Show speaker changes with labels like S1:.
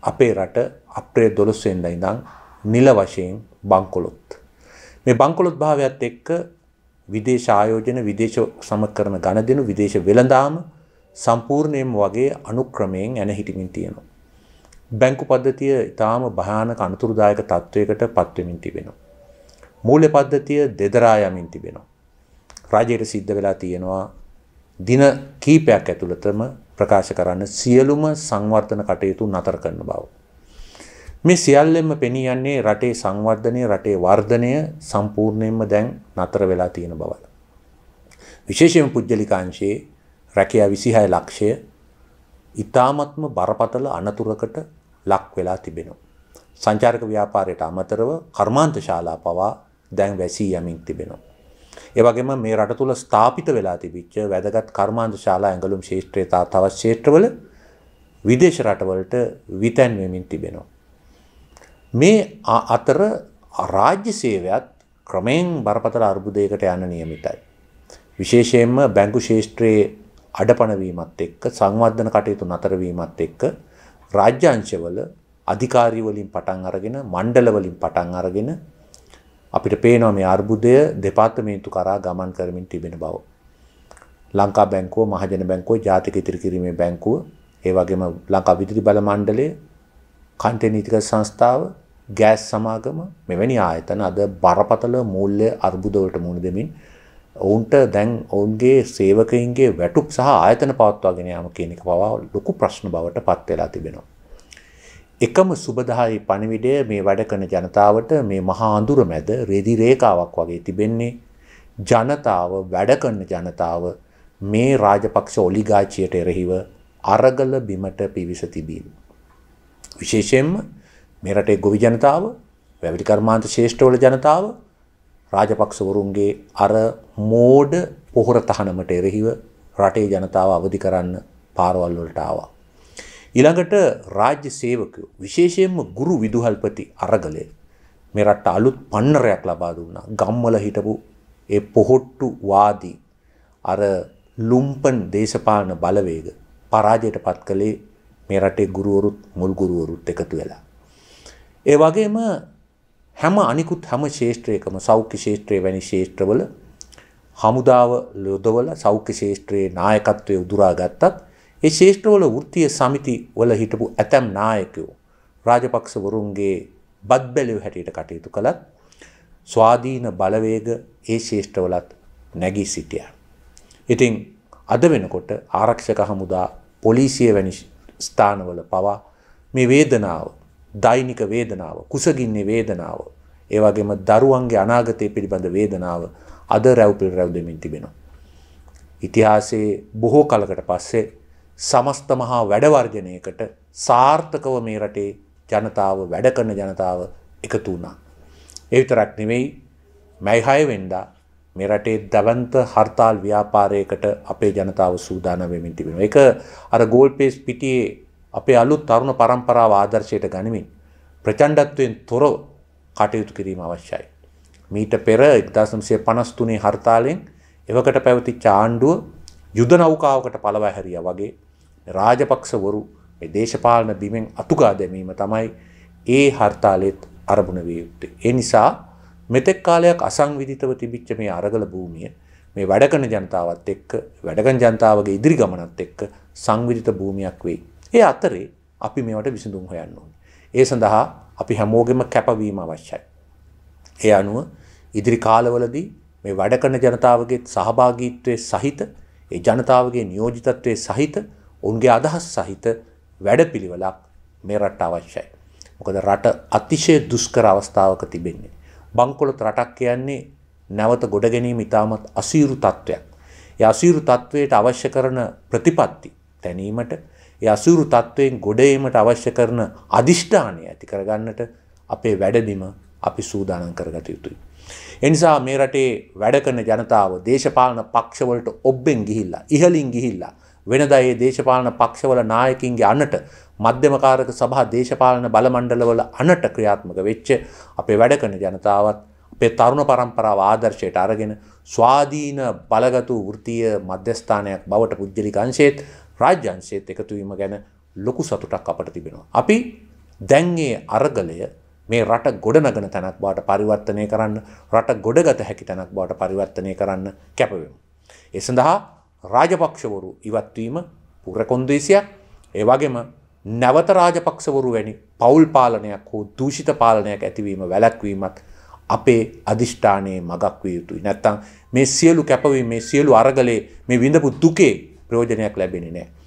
S1: අපේ රට අප්‍රේ 12 වෙනිදා ඉඳන් නිල වශයෙන් බංකොලොත්. මේ බංකොලොත් භාවයත් එක්ක විදේශ ආයෝජන විදේශ සමකරන ඝනදෙනු විදේශ වෙළඳාම සම්පූර්ණයෙන්ම වගේ අනුක්‍රමයෙන් ඇන හිටිමින් තියෙනවා. බැංකු පද්ධතිය ඉතාම භයානක අනතුරුදායක තත්ත්වයකට පත්වෙමින් තිබෙනවා. මූල්‍ය පද්ධතිය දෙදරා යමින් තිබෙනවා. රජයට සිද්ධ වෙලා තියෙනවා දින කීපයක් ඇතුළතම ප්‍රකාශ කරන්න සියලුම සංවර්ධන කටයුතු නතර කරන බව. මේ සියල්ලෙම පෙනී යන්නේ රටේ සංවර්ධනය රටේ වර්ධනය සම්පූර්ණයෙන්ම දැන් නතර වෙලා තියෙන බවල. විශේෂයෙන් පුද්ගලිකාංශයේ රැකයා විසිහය ලක්ෂය ඉතාමත්ම බරපතල අනතුරකට ලක් වෙලා තිබෙනවා. සංචාරක ව්‍යාපාරයට අමතරව කර්මාන්ත ශාලා පවා දැන් වැසී යමින් තිබෙනවා. ඒවගේම මේ රට තුළ ස්ථාපිත වෙලා තිබිච්ච වැදගත් කර්මාන්ත ශාලා ඇඟලුම් ශේෂත්‍රය තා තවත් ශේෂත්‍රවල විදේශ රටවලට විතැන්වමින් තිබෙනවා. මේ අතර රාජ්‍ය සේවයත් ක්‍රමයෙන් බරපතල අර්බුදයකට යන නියමිතයි. විශේෂයෙන්ම බැංකු ශේෂත්‍රයේ අඩපනවීමත් එක්ක සංවර්ධන කටයුතු නතරවීමත් එක්ක රාජ්‍යංශවල අධිකාරීවලින් පටන් අරගෙන මණ්ඩලවලින් පටන් අරගෙන අපිට පේනවා මේ අර්බුදය දෙපාර්තමේන්තු කරා ගමන් කරමින් තිබෙන බව. ලංකා බැංකුව, මහජන බැංකුව, ජාතික ඉතිරි කිරීමේ බැංකුව, ඒ වගේම ලංකා විදුලි බල මණ්ඩලය, කන්ටේ නීතිගත සංස්ථාව, ගෑස් සමාගම මෙවැනි ආයතන අද බරපතල මූල්‍ය අර්බුදවලට මුහුණ දෙමින් ඔවුන්ට දැන් ඔවුන්ගේ සේවකයින්ගේ වැටුප් සහ ආයතන පවත්වාගෙන යාම කියන එක පවා ලොකු ප්‍රශ්න බවට පත් වෙලා තිබෙනවා. එකම සුබදායි පණිවිඩය මේ වැඩ කරන ජනතාවට මේ මහා අඳුර මැද රෙදි රේඛාවක් වගේ තිබෙන්නේ ජනතාව වැඩ කරන ජනතාව මේ රාජපක්ෂ ඔලිගාචියට එරෙහිව අරගල බිමට පිවිස තිබීම. විශේෂයෙන්ම මේ රටේ ගොවි ජනතාව, වැවිලි කර්මාන්ත ශ්‍රේෂ්ඨවල ජනතාව රාජපක්ෂවරුන්ගේ අර මෝඩ පොහොර තහනමට එරෙහිව රටේ ජනතාව අවදි කරන්න පාරවල් වලට ආවා. ඊළඟට රාජ්‍ය සේවකයෝ විශේෂයෙන්ම ගුරු විදුහල්පති අරගලය මේ රටට අලුත් පන්නරයක් ලබා දුන්නා. ගම්වල හිටපු ඒ පොහොට්ටු වාදී අර ලුම්පන් දේශපාලන බලවේග පරාජයට පත් කළේ මේ රටේ ගුරුවරුත් මුල් ගුරුවරුත් එකතු වෙලා. ඒ වගේම හැම අනිකුත් හැම ශේෂ්ත්‍රයකම සෞඛ්‍ය ශේෂ්ත්‍රය වැනි ශේෂ්ත්‍රවල හමුදාව යොදවල සෞඛ්‍ය ශේෂ්ත්‍රයේ නායකත්වය උදුරා ගත්තත් ඒ ශේෂ්ත්‍රවල වෘත්තීය සමිති වල හිටපු ඇතැම් නායකයෝ රාජපක්ෂවරුන්ගේ බද්බැලිව හැටියට කටයුතු කළත් ස්වාධීන බලවේග ඒ ශේෂ්ත්‍රවලත් නැගී සිටියා. ඉතින් අද වෙනකොට ආරක්ෂක හමුදා පොලිසිය වැනි ස්ථානවල පවා මේ වේදනාව දෛනික වේදනාව කුසගින්නේ වේදනාව ඒ වගේම දරුවන්ගේ අනාගතය පිළිබඳ වේදනාව අද රැව් පිළ රැව් දෙමින් තිබෙනවා. ඉතිහාසයේ බොහෝ කලකට පස්සේ සමස්ත මහා වැඩවර්ජනයකට සාර්ථකව මේ රටේ ජනතාව වැඩ කරන ජනතාව එකතු වුණා. ඒ විතරක් නෙවෙයි මැයි 6 වෙනිදා මේ රටේ දවන්ත හර්තාල් ව්‍යාපාරයකට අපේ ජනතාව සූදානම් වෙමින් තිබෙනවා. ඒක අර ගෝල්පේස් පිටියේ අපේ අලුත් තරුණ පරම්පරාව ආදර්ශයට ගනිමින් ප්‍රචණ්ඩත්වයෙන් තොරව කටයුතු කිරීම අවශ්‍යයි. මීට පෙර 1953 හර්තාලෙන් එවකට පැවති චාණ්ඩුව යුද නෞකාවකට පළවා හැරියා වගේ රාජපක්ෂවරු දේශපාලන බිමෙන් අතුකා දැමීම තමයි ඒ හර්තාලෙත් අරමුණ විය යුත්තේ. ඒ නිසා මෙතෙක් කාලයක් අසංවිධිතව තිබිච්ච මේ අරගල භූමිය මේ වැඩකන ජනතාවත් එක්ක වැඩකන ජනතාවගේ ඉදිරි ගමනත් එක්ක සංවිධිත භූමියක් වෙයි. ඒ අතරේ අපි මේවට විසඳුම් හොයන්න ඕනේ. ඒ සඳහා අපි හැමෝගෙම කැපවීම අවශ්‍යයි. ඒ අනුව ඉදිරි කාලවලදී මේ වැඩකන ජනතාවගේ සහභාගීත්වයේ සහිත ඒ ජනතාවගේ නියෝජිතත්වයේ සහිත ඔවුන්ගේ අදහස් සහිත වැඩපිළිවෙලක් මේ රට අවශ්‍යයි. මොකද රට අතිශය දුෂ්කර අවස්ථාවක තිබෙන්නේ. බංකොලොත් රටක් කියන්නේ නැවත ගොඩ ගැනීම ඉතාමත් අසීරු තත්ත්වයක්. ඒ අසීරු තත්ත්වයට අවශ්‍ය කරන ප්‍රතිපත්ති තැනීමට ඒ අසීරු තත්ත්වයෙන් ගොඩ ඒමට අවශ්‍ය කරන අදිෂ්ඨානය ඇති කරගන්නට අපේ වැඩබිම අපි සූදානම් කරගත යුතුයි. එනිසා මේ රටේ වැඩ කරන ජනතාව දේශපාලන පක්ෂවලට ඔබෙන් ගිහිල්ලා ඉහලින් ගිහිල්ලා වෙනදා ඒ දේශපාලන පක්ෂවල නායකින්ගේ අනට මධ්‍යමකාරක සභා දේශපාලන බලමණ්ඩලවල අනට ක්‍රියාත්මක වෙච්ච අපේ වැඩ කරන ජනතාවත් අපේ තරුණ පරම්පරාව ආදර්ශයට අරගෙන ස්වාධීන බලගතු වෘත්තීය මධ්‍යස්ථානයක් බවට පුද්ගලික අංශයේත් රාජ්‍ය අංශයේත් එකතු වීම ගැන ලොකු සතුටක් අපට තිබෙනවා. අපි දැන් මේ අරගලය මේ රට ගොඩනගන තැනක් බවට පරිවර්තනය කරන්න රට ගොඩගත හැකි තැනක් බවට පරිවර්තනය කරන්න කැපවෙමු. ඒ සඳහා රාජපක්ෂවරු ඉවත්වීම පුරකොන්දේසියක් ඒවගේම නැවත රාජපක්ෂවරු වැනි පවුල් පාලනයක් හෝ දූෂිත පාලනයක් ඇතිවීම වැලැක්වීමත් අපේ අධිෂ්ඨානයේ මගක් විය යුතුයි. නැත්තම් මේ සියලු කැපවීම මේ සියලු අරගලේ මේ විඳපු දුකේ ප්‍රයෝජනයක් ලැබෙන්නේ නැහැ.